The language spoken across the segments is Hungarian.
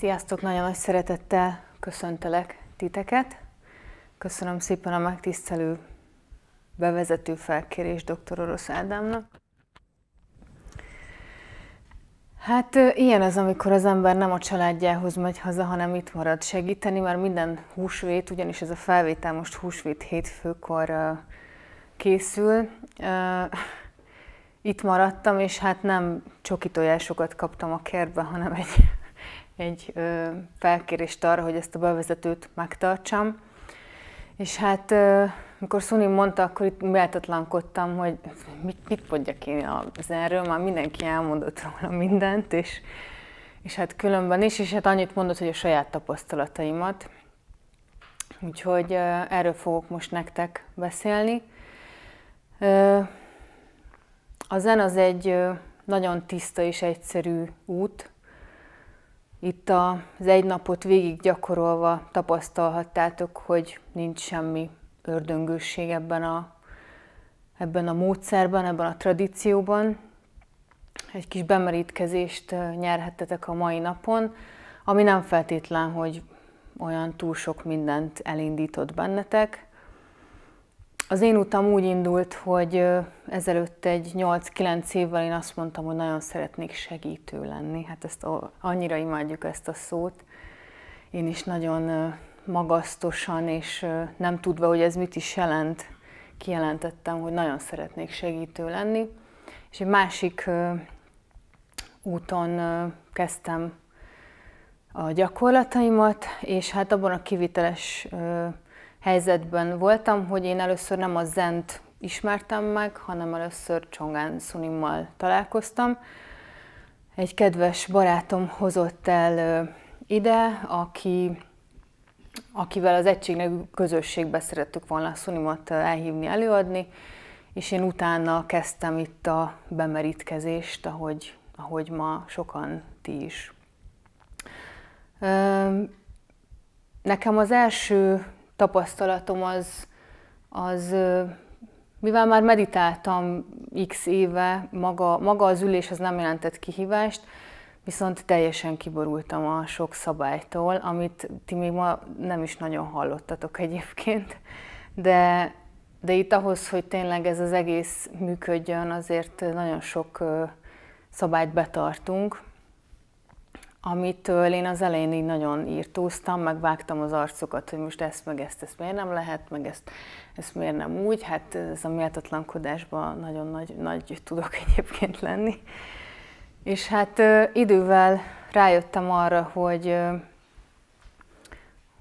Sziasztok, nagyon nagy szeretettel köszöntelek titeket. Köszönöm szépen a megtisztelő bevezető felkérés dr. Orosz Ádámnak. Hát ilyen az, amikor az ember nem a családjához megy haza, hanem itt marad segíteni, mert minden húsvét, ugyanis ez a felvétel most húsvét hétfőkor készül. itt maradtam, és hát nem csoki tojásokat kaptam a kertbe, hanem egy egy ö, felkérést arra, hogy ezt a bevezetőt megtartsam. És hát, ö, mikor Szuni mondta, akkor itt méltatlankodtam, hogy mit, mit mondjak én az erről, már mindenki elmondott róla mindent, és, és hát különben is, és hát annyit mondott, hogy a saját tapasztalataimat. Úgyhogy ö, erről fogok most nektek beszélni. Ö, a zen az egy nagyon tiszta és egyszerű út, itt az egy napot végig gyakorolva tapasztalhattátok, hogy nincs semmi ördöngőség ebben a, ebben a módszerben, ebben a tradícióban. Egy kis bemerítkezést nyerhettetek a mai napon, ami nem feltétlen, hogy olyan túl sok mindent elindított bennetek, az én utam úgy indult, hogy ezelőtt egy 8-9 évvel én azt mondtam, hogy nagyon szeretnék segítő lenni. Hát ezt annyira imádjuk ezt a szót. Én is nagyon magasztosan és nem tudva, hogy ez mit is jelent, kijelentettem, hogy nagyon szeretnék segítő lenni. És egy másik úton kezdtem a gyakorlataimat, és hát abban a kiviteles helyzetben voltam, hogy én először nem a zent ismertem meg, hanem először Csongán Szunimmal találkoztam. Egy kedves barátom hozott el ide, aki, akivel az egységnek közösségbe szerettük volna a elhívni, előadni, és én utána kezdtem itt a bemerítkezést, ahogy, ahogy ma sokan ti is. Nekem az első tapasztalatom az, az mivel már meditáltam x éve, maga, maga az ülés az nem jelentett kihívást, viszont teljesen kiborultam a sok szabálytól, amit ti még ma nem is nagyon hallottatok egyébként, de, de itt ahhoz, hogy tényleg ez az egész működjön, azért nagyon sok szabályt betartunk, amitől én az elején így nagyon írtóztam, meg vágtam az arcokat, hogy most ezt, meg ezt, ezt miért nem lehet, meg ezt, ezt miért nem úgy. Hát ez a méltatlankodásban nagyon nagy, nagy tudok egyébként lenni. És hát idővel rájöttem arra, hogy,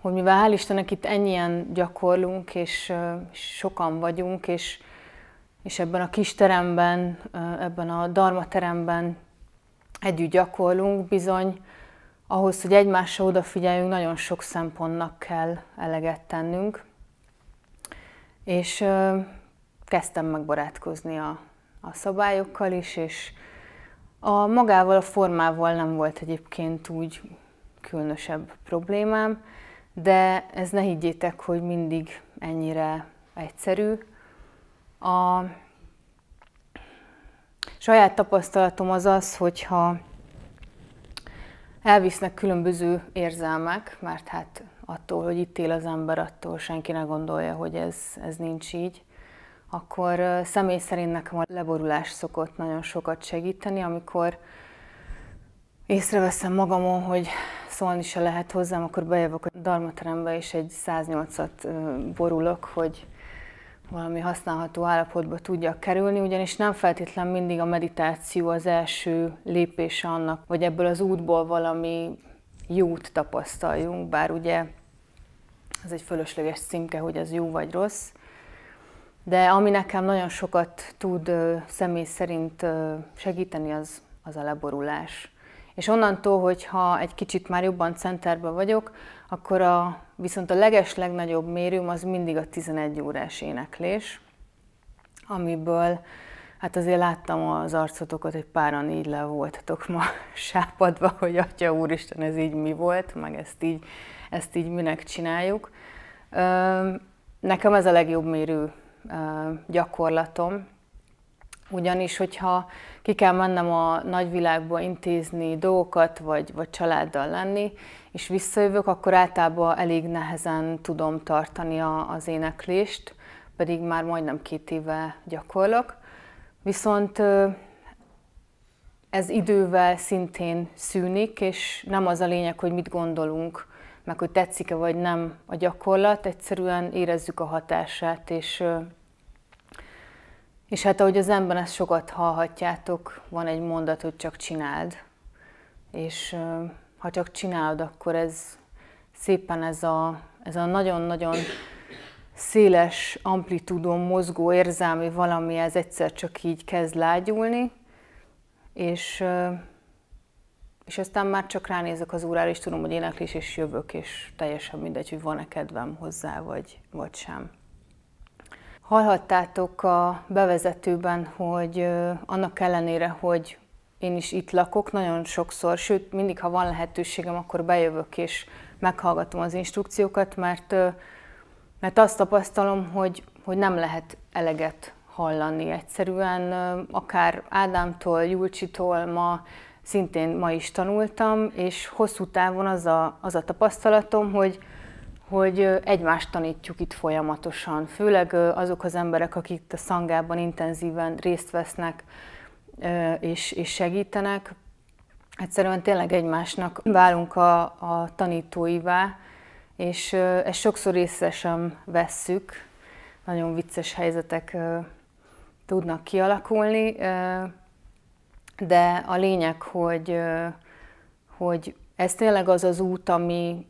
hogy mivel hál' Istennek itt ennyien gyakorlunk, és, és sokan vagyunk, és, és ebben a kis teremben, ebben a darmateremben együtt gyakorlunk, bizony ahhoz, hogy egymásra odafigyeljünk, nagyon sok szempontnak kell eleget tennünk. És ö, kezdtem megbarátkozni a, a szabályokkal is, és a magával, a formával nem volt egyébként úgy különösebb problémám, de ez ne higgyétek, hogy mindig ennyire egyszerű. A saját tapasztalatom az az, hogyha elvisznek különböző érzelmek, mert hát attól, hogy itt él az ember, attól senki ne gondolja, hogy ez, ez nincs így, akkor személy szerint nekem a leborulás szokott nagyon sokat segíteni, amikor észreveszem magamon, hogy szólni se lehet hozzám, akkor bejövök a darmaterembe, és egy 108-at borulok, hogy valami használható állapotba tudjak kerülni, ugyanis nem feltétlen mindig a meditáció az első lépés annak, hogy ebből az útból valami jót tapasztaljunk, bár ugye ez egy fölösleges címke, hogy az jó vagy rossz. De ami nekem nagyon sokat tud személy szerint segíteni, az, az a leborulás. És onnantól, hogyha egy kicsit már jobban centerben vagyok, akkor a viszont a leges legnagyobb mérőm az mindig a 11 órás éneklés, amiből hát azért láttam az arcotokat, hogy páran így le voltatok ma sápadva, hogy atya úristen, ez így mi volt, meg ezt így, ezt így minek csináljuk. Nekem ez a legjobb mérő gyakorlatom, ugyanis, hogyha ki kell mennem a nagyvilágba intézni dolgokat, vagy, vagy családdal lenni, és visszajövök, akkor általában elég nehezen tudom tartani a, az éneklést, pedig már majdnem két éve gyakorlok. Viszont ez idővel szintén szűnik, és nem az a lényeg, hogy mit gondolunk, meg hogy tetszik-e vagy nem a gyakorlat, egyszerűen érezzük a hatását, és és hát ahogy az ember ezt sokat hallhatjátok, van egy mondat, hogy csak csináld. És ha csak csináld akkor ez szépen ez a, ez a nagyon-nagyon széles amplitúdon mozgó érzelmi valami, ez egyszer csak így kezd lágyulni, és, és aztán már csak ránézek az órára, és tudom, hogy éneklés, és jövök, és teljesen mindegy, hogy van-e kedvem hozzá, vagy, vagy sem. Hallhattátok a bevezetőben, hogy annak ellenére, hogy én is itt lakok, nagyon sokszor, sőt, mindig, ha van lehetőségem, akkor bejövök és meghallgatom az instrukciókat, mert, mert azt tapasztalom, hogy, hogy nem lehet eleget hallani egyszerűen, akár Ádámtól, Julcsitól ma szintén ma is tanultam, és hosszú távon az a, az a tapasztalatom, hogy, hogy egymást tanítjuk itt folyamatosan, főleg azok az emberek, akik itt a szangában intenzíven részt vesznek és, és segítenek, egyszerűen tényleg egymásnak válunk a, a tanítóivá, és ezt sokszor észre sem vesszük, nagyon vicces helyzetek tudnak kialakulni, de a lényeg, hogy, hogy ez tényleg az az út, ami,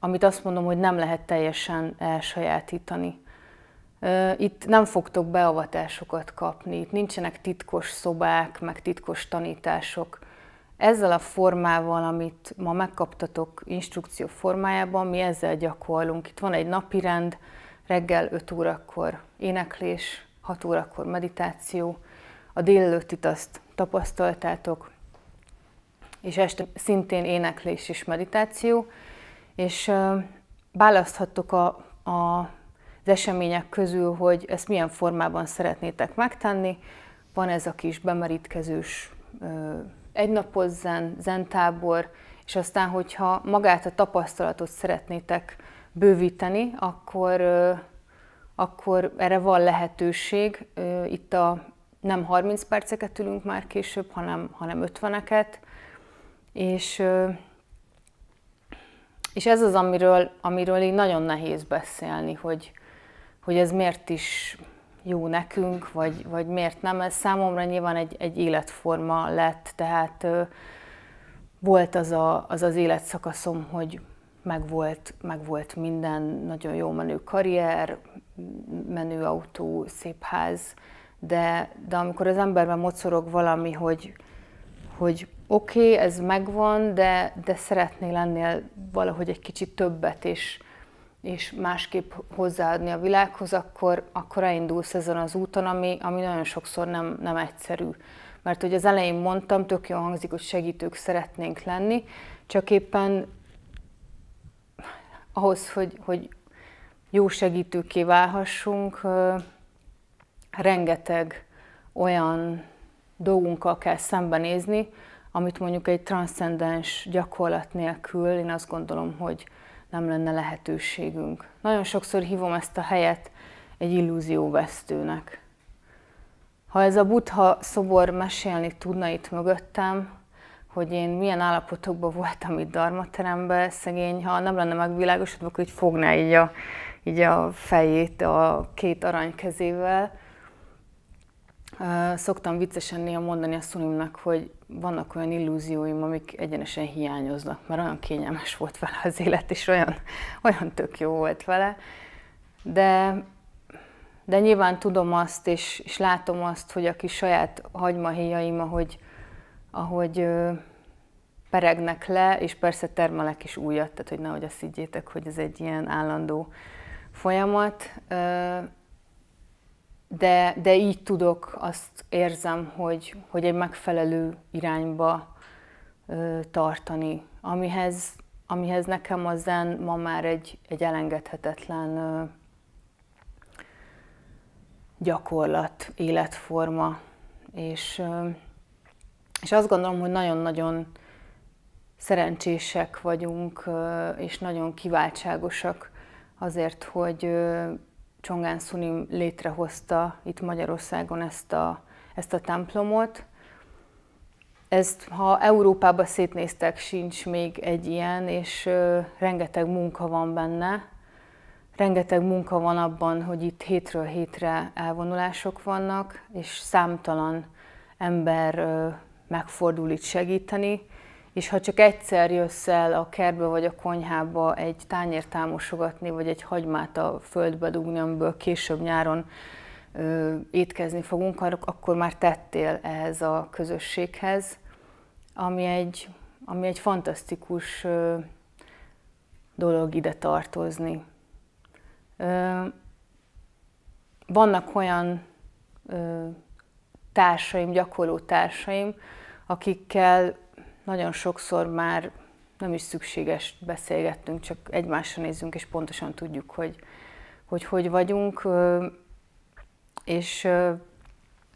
amit azt mondom, hogy nem lehet teljesen elsajátítani. Itt nem fogtok beavatásokat kapni, itt nincsenek titkos szobák, meg titkos tanítások. Ezzel a formával, amit ma megkaptatok instrukció formájában, mi ezzel gyakorlunk. Itt van egy napi rend, reggel 5 órakor éneklés, 6 órakor meditáció, a itt azt tapasztaltátok, és este szintén éneklés és meditáció, és választhattok a, a, az események közül, hogy ezt milyen formában szeretnétek megtenni. Van ez a kis bemerítkezős egynapos zen, zentábor, és aztán, hogyha magát a tapasztalatot szeretnétek bővíteni, akkor, akkor erre van lehetőség. Itt a nem 30 perceket ülünk már később, hanem, hanem 50-eket, és és ez az, amiről, amiről így nagyon nehéz beszélni, hogy, hogy ez miért is jó nekünk, vagy, vagy miért nem. Ez számomra nyilván egy, egy életforma lett, tehát ö, volt az, a, az az életszakaszom, hogy megvolt, megvolt minden, nagyon jó menő karrier, menő autó, szép ház, de, de amikor az emberben mocorog valami, hogy, hogy oké, okay, ez megvan, de, de szeretnél lennél valahogy egy kicsit többet is, és másképp hozzáadni a világhoz, akkor, akkor elindulsz ezen az úton, ami, ami nagyon sokszor nem, nem egyszerű. Mert hogy az elején mondtam, tök jó hangzik, hogy segítők szeretnénk lenni, csak éppen ahhoz, hogy, hogy jó segítőké válhassunk, rengeteg olyan dolgunkkal kell szembenézni, amit mondjuk egy transzcendens gyakorlat nélkül én azt gondolom, hogy nem lenne lehetőségünk. Nagyon sokszor hívom ezt a helyet egy illúzióvesztőnek. Ha ez a buddha szobor mesélni tudna itt mögöttem, hogy én milyen állapotokban voltam itt darmateremben, szegény, ha nem lenne megvilágosodva, akkor így fogná így a, így a fejét a két arany kezével, Szoktam viccesen néha mondani a szulimnak, hogy vannak olyan illúzióim, amik egyenesen hiányoznak, mert olyan kényelmes volt vele az élet, és olyan, olyan tök jó volt vele. De, de nyilván tudom azt, és, és látom azt, hogy aki saját hagymahéjaim, ahogy, ahogy peregnek le, és persze termelek is újat, tehát hogy nehogy azt higgyétek, hogy ez egy ilyen állandó folyamat. Ö, de, de így tudok, azt érzem, hogy, hogy egy megfelelő irányba ö, tartani, amihez, amihez nekem a zen ma már egy, egy elengedhetetlen ö, gyakorlat, életforma, és, ö, és azt gondolom, hogy nagyon-nagyon szerencsések vagyunk, és nagyon kiváltságosak azért, hogy Csongán Szunim létrehozta itt Magyarországon ezt a, ezt a templomot. Ezt, ha Európába szétnéztek, sincs még egy ilyen, és ö, rengeteg munka van benne. Rengeteg munka van abban, hogy itt hétről hétre elvonulások vannak, és számtalan ember ö, megfordul itt segíteni és ha csak egyszer jössz el a kertbe vagy a konyhába egy tányért támosogatni, vagy egy hagymát a földbe dugni, amiből később nyáron ö, étkezni fogunk, akkor már tettél ehhez a közösséghez, ami egy, ami egy fantasztikus ö, dolog ide tartozni. Ö, vannak olyan ö, társaim, gyakorló társaim, akikkel nagyon sokszor már nem is szükséges beszélgettünk, csak egymásra nézzünk, és pontosan tudjuk, hogy hogy, hogy vagyunk, és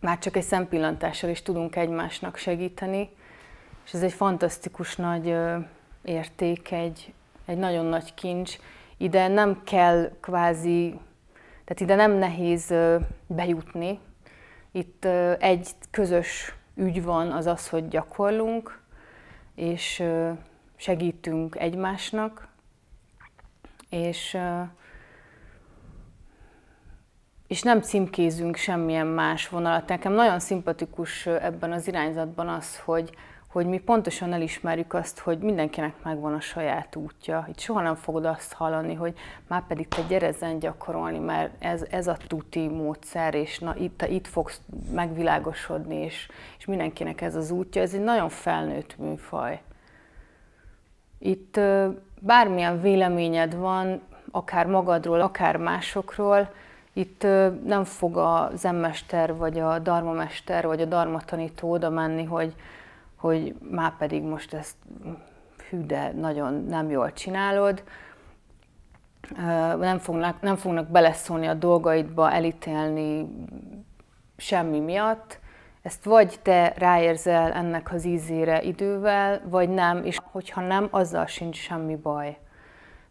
már csak egy szempillantással is tudunk egymásnak segíteni, és ez egy fantasztikus nagy érték, egy, egy nagyon nagy kincs. Ide nem kell kvázi, tehát ide nem nehéz bejutni. Itt egy közös ügy van, az az, hogy gyakorlunk, és segítünk egymásnak, és, és nem címkézünk semmilyen más vonalat. Nekem nagyon szimpatikus ebben az irányzatban az, hogy, hogy mi pontosan elismerjük azt, hogy mindenkinek megvan a saját útja. Itt soha nem fogod azt hallani, hogy már pedig te gyere zen gyakorolni, mert ez, ez a tuti módszer, és na, itt, te itt fogsz megvilágosodni, és, és mindenkinek ez az útja. Ez egy nagyon felnőtt műfaj. Itt bármilyen véleményed van, akár magadról, akár másokról, itt nem fog a zemmester, vagy a darmamester, vagy a oda menni, hogy hogy már pedig most ezt hű, de nagyon nem jól csinálod, nem fognak, nem fognak beleszólni a dolgaidba, elítélni semmi miatt. Ezt vagy te ráérzel ennek az ízére idővel, vagy nem, és hogyha nem, azzal sincs semmi baj.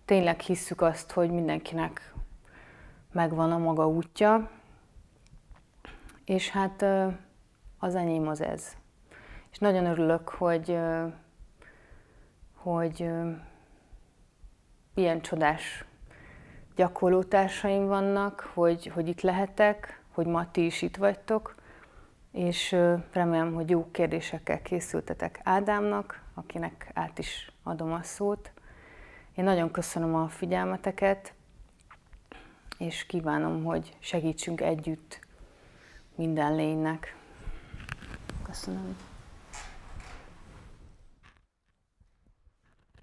Tényleg hisszük azt, hogy mindenkinek megvan a maga útja, és hát az enyém az ez és nagyon örülök, hogy, hogy ilyen csodás gyakorlótársaim vannak, hogy, hogy itt lehetek, hogy ma ti is itt vagytok, és remélem, hogy jó kérdésekkel készültetek Ádámnak, akinek át is adom a szót. Én nagyon köszönöm a figyelmeteket, és kívánom, hogy segítsünk együtt minden lénynek. Köszönöm.